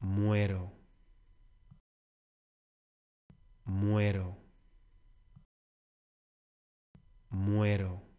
muero, muero, muero.